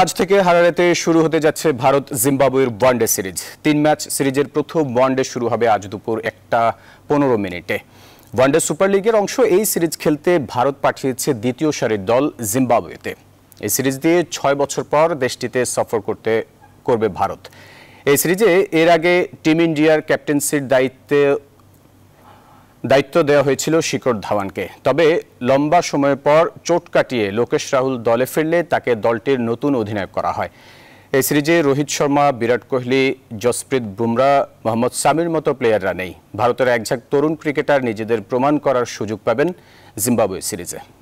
আজ থেকে হারারেতে শুরু হতে যাচ্ছে ভারত জিম্বাবুয়ের ওয়ানডে সিরিজ তিন ম্যাচ সিরিজের প্রথম ওয়ানডে শুরু হবে আজ দুপুর একটা পনেরো মিনিটে ওয়ানডে সুপার লিগের অংশ এই সিরিজ খেলতে ভারত পাঠিয়েছে দ্বিতীয় সারির দল জিম্বাবুয়েতে এই সিরিজ দিয়ে ছয় বছর পর দেশটিতে সফর করতে করবে ভারত এই সিরিজে এর আগে টিম ইন্ডিয়ার ক্যাপ্টেন্সির দায়িত্বে দায়িত্ব দেওয়া হয়েছিল শিকর ধাওয়ানকে তবে লম্বা সময় পর চোট কাটিয়ে লোকেশ রাহুল দলে ফিরলে তাকে দলটির নতুন অধিনায়ক করা হয় এই সিরিজে রোহিত শর্মা বিরাট কোহলি যশপ্রীত বুমরা মোহাম্মদ সামির মতো প্লেয়াররা নেই ভারতের একঝাঁক তরুণ ক্রিকেটার নিজেদের প্রমাণ করার সুযোগ পাবেন জিম্বাবুয়ে সিরিজে